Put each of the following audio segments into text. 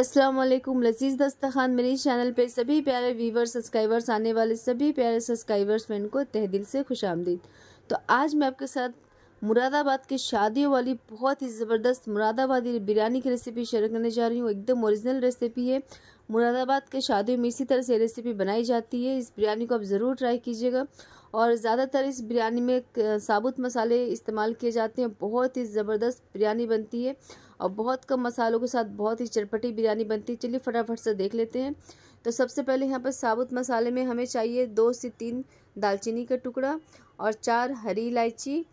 असलम लजीज़ दस्तखान मेरे चैनल पे सभी प्यारे व्यूवर सब्सक्राइबर्स आने वाले सभी प्यारे सब्सक्राइबर्स फ्रेंड को तहदिल दिल से खुश आमदीद तो आज मैं आपके साथ मुरादाबाद की शादियों वाली बहुत ही ज़बरदस्त मुरादाबादी बिरयानी की रेसिपी शेयर करने जा रही हूँ एकदम ओरिजिनल रेसिपी है मुरादाबाद के शादियों में इसी तरह से रेसिपी बनाई जाती है इस बिरयानी को आप ज़रूर ट्राई कीजिएगा और ज़्यादातर इस बिरयानी में साबुत मसाले इस्तेमाल किए जाते हैं बहुत ही ज़बरदस्त बिरयानी बनती है और बहुत कम मसालों के साथ बहुत ही चटपटी बिरयानी बनती है चलिए फटाफट से देख लेते हैं तो सबसे पहले यहाँ पर साबुत मसाले में हमें चाहिए दो से तीन दालचीनी का टुकड़ा और चार हरी इलायची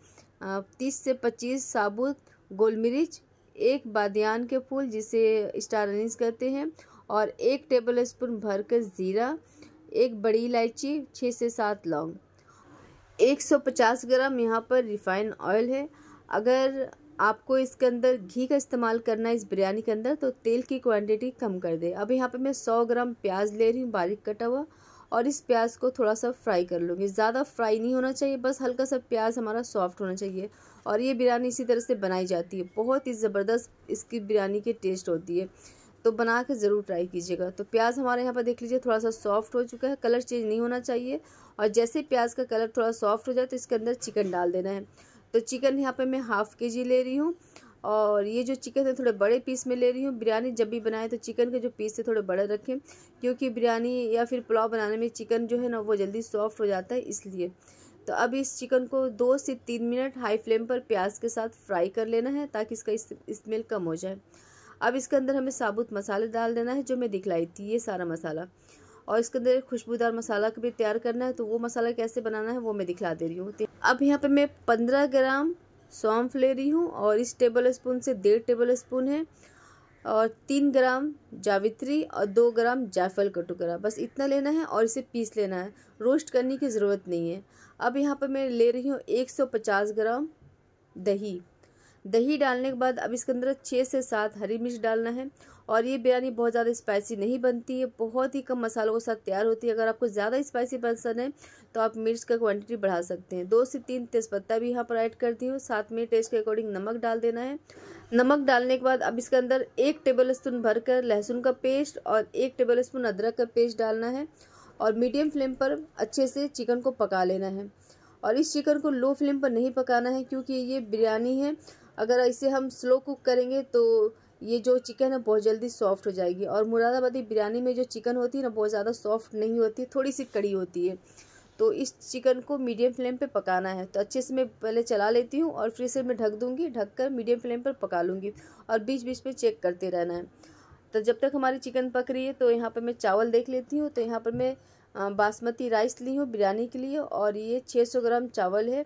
तीस से पच्चीस साबुत गोल मिर्च एक बादियान के फूल जिसे स्टार अनिस कहते हैं और एक टेबल स्पून भर कर ज़ीरा एक बड़ी इलायची छः से सात लौंग 150 ग्राम यहाँ पर रिफाइन ऑयल है अगर आपको इसके अंदर घी का इस्तेमाल करना है इस बिरयानी के अंदर तो तेल की क्वांटिटी कम कर दे अब यहाँ पे मैं 100 ग्राम प्याज ले रही हूँ बारीक कटा हुआ और इस प्याज को थोड़ा सा फ्राई कर लूँगी ज़्यादा फ्राई नहीं होना चाहिए बस हल्का सा प्याज हमारा सॉफ्ट होना चाहिए और ये बिरयानी इसी तरह से बनाई जाती है बहुत ही ज़बरदस्त इसकी बिरयानी की टेस्ट होती है तो बना के ज़रूर ट्राई कीजिएगा तो प्याज हमारे यहाँ पर देख लीजिए थोड़ा सा सॉफ्ट हो चुका है कलर चेंज नहीं होना चाहिए और जैसे प्याज का कलर थोड़ा सॉफ्ट हो जाए तो इसके अंदर चिकन डाल देना है तो चिकन यहाँ पर मैं हाफ़ के जी ले रही हूँ और ये जो चिकन है थोड़े बड़े पीस में ले रही हूँ बिरयानी जब भी बनाएं तो चिकन के जो पीस है थोड़े बड़े रखें क्योंकि बिरयानी या फिर पुलाव बनाने में चिकन जो है ना वो जल्दी सॉफ्ट हो जाता है इसलिए तो अब इस चिकन को दो से तीन मिनट हाई फ्लेम पर प्याज के साथ फ्राई कर लेना है ताकि इसका स्मेल कम हो जाए अब इसके अंदर हमें साबुत मसाले डाल देना है जो मैं दिखलाई थी ये सारा मसाला और इसके अंदर खुशबूदार मसाला भी तैयार करना है तो वो मसाला कैसे बनाना है वो मैं दिखला दे रही हूँ अब यहाँ पे मैं पंद्रह ग्राम सौंफ ले रही हूँ और इस टेबल स्पून से डेढ़ टेबल स्पून है और तीन ग्राम जावित्री और दो ग्राम जायफल का टुकड़ा बस इतना लेना है और इसे पीस लेना है रोस्ट करने की ज़रूरत नहीं है अब यहाँ पर मैं ले रही हूँ 150 ग्राम दही दही डालने के बाद अब इसके अंदर छः से सात हरी मिर्च डालना है और ये बिरयानी बहुत ज़्यादा स्पाइसी नहीं बनती है बहुत ही कम मसालों के साथ तैयार होती है अगर आपको ज़्यादा स्पाइसी पसंद है तो आप मिर्च का क्वांटिटी बढ़ा सकते हैं दो से तीन तेज़पत्ता भी यहाँ पर ऐड कर दी हूँ साथ में टेस्ट के अकॉर्डिंग नमक डाल देना है नमक डालने के बाद अब इसके अंदर एक टेबल स्पून भरकर लहसुन का पेस्ट और एक टेबल स्पून अदरक का पेस्ट डालना है और मीडियम फ्लेम पर अच्छे से चिकन को पका लेना है और इस चिकन को लो फ्लेम पर नहीं पकाना है क्योंकि ये बिरयानी है अगर इसे हम स्लो कुक करेंगे तो ये जो चिकन है बहुत जल्दी सॉफ्ट हो जाएगी और मुरादाबादी बिरयानी में जो चिकन होती है ना बहुत ज़्यादा सॉफ्ट नहीं होती थोड़ी सी कड़ी होती है तो इस चिकन को मीडियम फ्लेम पे पकाना है तो अच्छे से मैं पहले चला लेती हूँ और फिर से मैं ढक दूँगी ढक कर मीडियम फ्लेम पर पका लूँगी और बीच बीच में चेक करते रहना है तो जब तक हमारी चिकन पक रही है तो यहाँ पर मैं चावल देख लेती हूँ तो यहाँ पर मैं बासमती राइस ली हूँ बिरयानी के लिए और ये छः ग्राम चावल है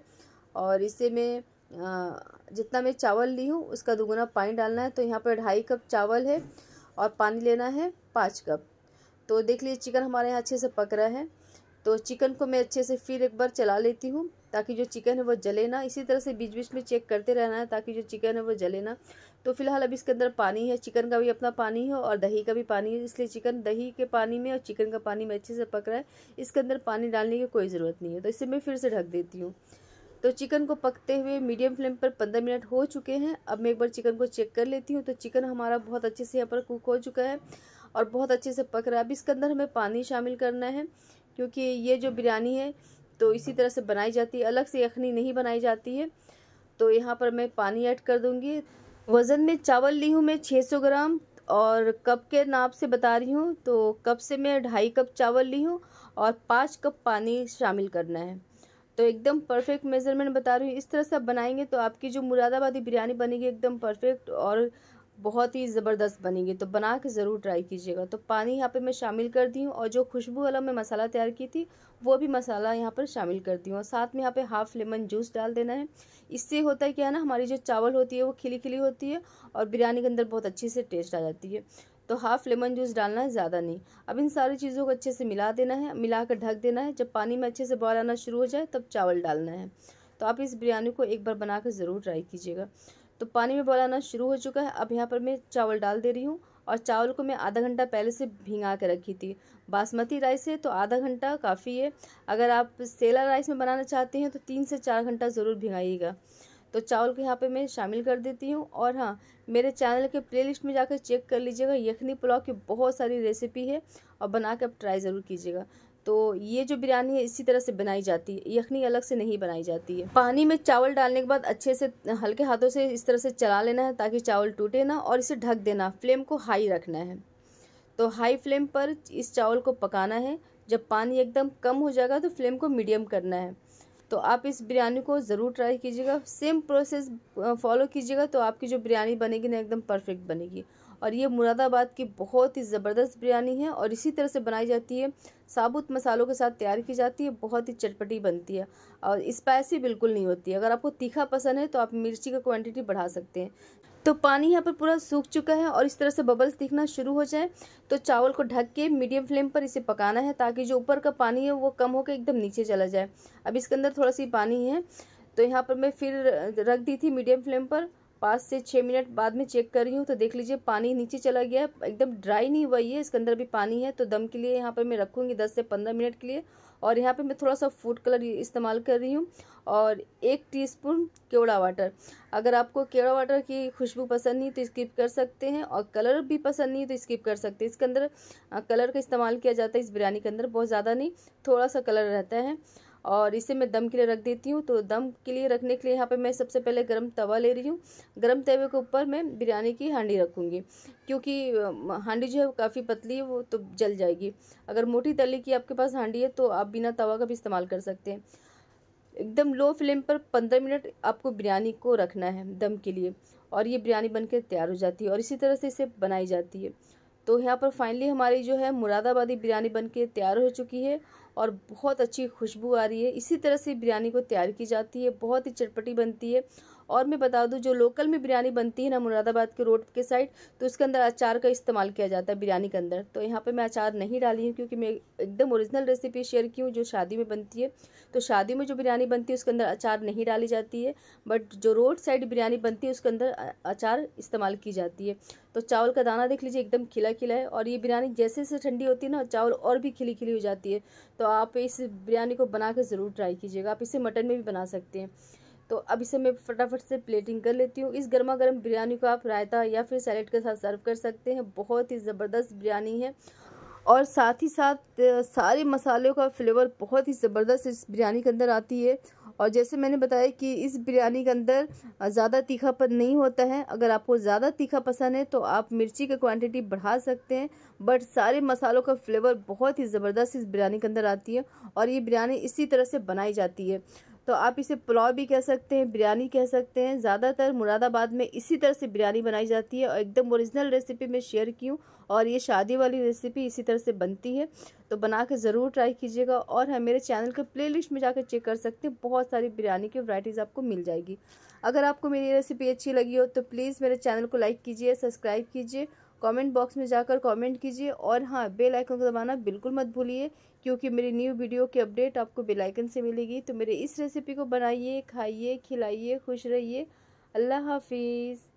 और इसे मैं जितना मैं चावल ली हूँ उसका दुगुना पानी डालना है तो यहाँ पर ढाई कप चावल है और पानी लेना है पाँच कप तो देख लीजिए चिकन हमारे यहाँ अच्छे से पक रहा है तो चिकन को मैं अच्छे से फिर एक बार चला लेती हूँ ताकि जो चिकन है वो जले ना इसी तरह से बीच बीच में चेक करते रहना है ताकि जो चिकन है वो जले ना तो फिलहाल अभी इसके अंदर पानी है चिकन का भी अपना पानी है और दही का भी पानी है इसलिए चिकन दही के पानी में और चिकन का पानी में अच्छे से पक रहा है इसके अंदर पानी डालने की कोई ज़रूरत नहीं है तो इसे मैं फिर से ढक देती हूँ तो चिकन को पकते हुए मीडियम फ्लेम पर पंद्रह मिनट हो चुके हैं अब मैं एक बार चिकन को चेक कर लेती हूँ तो चिकन हमारा बहुत अच्छे से यहाँ पर कुक हो चुका है और बहुत अच्छे से पक रहा है अब इसके अंदर हमें पानी शामिल करना है क्योंकि ये जो बिरयानी है तो इसी तरह से बनाई जाती है अलग से यखनी नहीं बनाई जाती है तो यहाँ पर मैं पानी ऐड कर दूँगी वज़न में चावल ली हूँ मैं सौ ग्राम और कप के नाप से बता रही हूँ तो कप से मैं ढाई कप चावल ली हूँ और पाँच कप पानी शामिल करना है तो एकदम परफेक्ट मेज़रमेंट बता रही हूँ इस तरह से आप बनाएंगे तो आपकी जो मुरादाबादी बिरयानी बनेगी एकदम परफेक्ट और बहुत ही ज़बरदस्त बनेगी तो बना के ज़रूर ट्राई कीजिएगा तो पानी यहाँ पे मैं शामिल कर दी हूँ और जो खुशबू वाला मैं मसाला तैयार की थी वो भी मसाला यहाँ पर शामिल कर दी हूँ और साथ में यहाँ पे हाफ लेमन जूस डाल देना है इससे होता है क्या है ना हमारी जो चावल होती है वो खिली खिली होती है और बिरयानी के अंदर बहुत अच्छे से टेस्ट आ जाती है तो हाफ लेमन जूस डालना है ज़्यादा नहीं अब इन सारी चीज़ों को अच्छे से मिला देना है मिला कर ढक देना है जब पानी में अच्छे से बॉयल आना शुरू हो जाए तब चावल डालना है तो आप इस बिरयानी को एक बार बना कर ज़रूर ट्राई कीजिएगा तो पानी में बॉयल आना शुरू हो चुका है अब यहाँ पर मैं चावल डाल दे रही हूँ और चावल को मैं आधा घंटा पहले से भिंगा के रखी थी बासमती राइस है तो आधा घंटा काफ़ी है अगर आप सेला राइस में बनाना चाहते हैं तो तीन से चार घंटा ज़रूर भिंगाइएगा तो चावल को यहाँ पे मैं शामिल कर देती हूँ और हाँ मेरे चैनल के प्लेलिस्ट में जाकर चेक कर लीजिएगा यखनी पुलाव की बहुत सारी रेसिपी है और बना के आप ट्राई ज़रूर कीजिएगा तो ये जो बिरयानी है इसी तरह से बनाई जाती है यखनी अलग से नहीं बनाई जाती है पानी में चावल डालने के बाद अच्छे से हल्के हाथों से इस तरह से चला लेना है ताकि चावल टूटे ना और इसे ढक देना फ्लेम को हाई रखना है तो हाई फ्लेम पर इस चावल को पकाना है जब पानी एकदम कम हो जाएगा तो फ्लेम को मीडियम करना है तो आप इस बिरयानी को ज़रूर ट्राई कीजिएगा सेम प्रोसेस फॉलो कीजिएगा तो आपकी जो बिरयानी बनेगी ना एकदम परफेक्ट बनेगी और ये मुरादाबाद की बहुत ही ज़बरदस्त बिरयानी है और इसी तरह से बनाई जाती है साबुत मसालों के साथ तैयार की जाती है बहुत ही चटपटी बनती है और स्पाइसी बिल्कुल नहीं होती अगर आपको तीखा पसंद है तो आप मिर्ची का क्वांटिटी बढ़ा सकते हैं तो पानी यहाँ पर पूरा सूख चुका है और इस तरह से बबल्स दिखना शुरू हो जाए तो चावल को ढक के मीडियम फ्लेम पर इसे पकाना है ताकि जो ऊपर का पानी है वो कम होकर एकदम नीचे चला जाए अब इसके अंदर थोड़ा सी पानी है तो यहाँ पर मैं फिर रख दी थी मीडियम फ्लेम पर पाँच से छः मिनट बाद में चेक कर रही हूँ तो देख लीजिए पानी नीचे चला गया है एकदम ड्राई नहीं हुआ है इसके अंदर भी पानी है तो दम के लिए यहाँ पर मैं रखूँगी दस से पंद्रह मिनट के लिए और यहाँ पे मैं थोड़ा सा फूड कलर इस्तेमाल कर रही हूँ और एक टीस्पून केवड़ा वाटर अगर आपको केवड़ा वाटर की खुशबू पसंद नहीं तो स्किप कर सकते हैं और कलर भी पसंद नहीं तो स्किप कर सकते हैं इसके अंदर कलर का इस्तेमाल किया जाता है इस बिरयानी के अंदर बहुत ज़्यादा नहीं थोड़ा सा कलर रहता है और इसे मैं दम के लिए रख देती हूँ तो दम के लिए रखने के लिए यहाँ पे मैं सबसे पहले गर्म तवा ले रही हूँ गर्म तवे के ऊपर मैं बिरयानी की हांडी रखूँगी क्योंकि हांडी जो है काफ़ी पतली है वो तो जल जाएगी अगर मोटी तली की आपके पास हांडी है तो आप बिना तवा का भी इस्तेमाल कर सकते हैं एकदम लो फ्लेम पर पंद्रह मिनट आपको बिरयानी को रखना है दम के लिए और ये बिरयानी बन तैयार हो जाती है और इसी तरह से इसे बनाई जाती है तो यहाँ पर फाइनली हमारी जो है मुरादाबादी बिरयानी बनके तैयार हो चुकी है और बहुत अच्छी खुशबू आ रही है इसी तरह से बिरयानी को तैयार की जाती है बहुत ही चटपटी बनती है और मैं बता दूं जो लोकल में बिरयानी बनती है ना मुरादाबाद के रोड के साइड तो उसके अंदर अचार का इस्तेमाल किया जाता है बिरयानी के अंदर तो यहाँ पे मैं अचार नहीं डाली हूँ क्योंकि मैं एकदम ओरिजिनल रेसिपी शेयर की हूँ जो शादी में बनती है तो शादी में जो बिरयानी बनती है उसके अंदर अचार नहीं डाली जाती है बट जो रोड साइड बिरयानी बनती है उसके अंदर अचार इस्तेमाल की जाती है तो चावल का दाना देख लीजिए एकदम खिला खिला है और ये बिरयानी जैसे जैसे ठंडी होती है ना चावल और भी खिली खिली हो जाती है तो तो आप इस बिरयानी को बना के ज़रूर ट्राई कीजिएगा आप इसे मटन में भी बना सकते हैं तो अब इसे मैं फटाफट से प्लेटिंग कर लेती हूँ इस गर्मा गर्म बिरयानी को आप रायता या फिर सैलेड के साथ सर्व कर सकते हैं बहुत ही ज़बरदस्त बिरयानी है और साथ ही साथ सारे मसालों का फ्लेवर बहुत ही ज़बरदस्त इस बिरयानी के अंदर आती है और जैसे मैंने बताया कि इस बिरयानी के अंदर ज़्यादा तीखापन नहीं होता है अगर आपको ज़्यादा तीखा पसंद है तो आप मिर्ची का क्वांटिटी बढ़ा सकते हैं बट सारे मसालों का फ्लेवर बहुत ही ज़बरदस्त इस बिरयानी के अंदर आती है और ये बिरयानी इसी तरह से बनाई जाती है तो आप इसे पुलाव भी कह सकते हैं बिरयानी कह सकते हैं ज़्यादातर मुरादाबाद में इसी तरह से बिरयानी बनाई जाती है और एकदम ओरिजिनल रेसिपी मैं शेयर की हूँ और ये शादी वाली रेसिपी इसी तरह से बनती है तो बना के ज़रूर ट्राई कीजिएगा और हम हाँ, मेरे चैनल के प्ले में जाकर चेक कर सकते हैं बहुत सारी बिरयानी की वराइटीज़ आपको मिल जाएगी अगर आपको मेरी रेसिपी अच्छी लगी हो तो प्लीज़ मेरे चैनल को लाइक कीजिए सब्सक्राइब कीजिए कमेंट बॉक्स में जाकर कमेंट कीजिए और हाँ बेल आइकन को दबाना बिल्कुल मत भूलिए क्योंकि मेरी न्यू वीडियो की अपडेट आपको बेल आइकन से मिलेगी तो मेरे इस रेसिपी को बनाइए खाइए खिलाइए खुश रहिए अल्लाह हाफिज़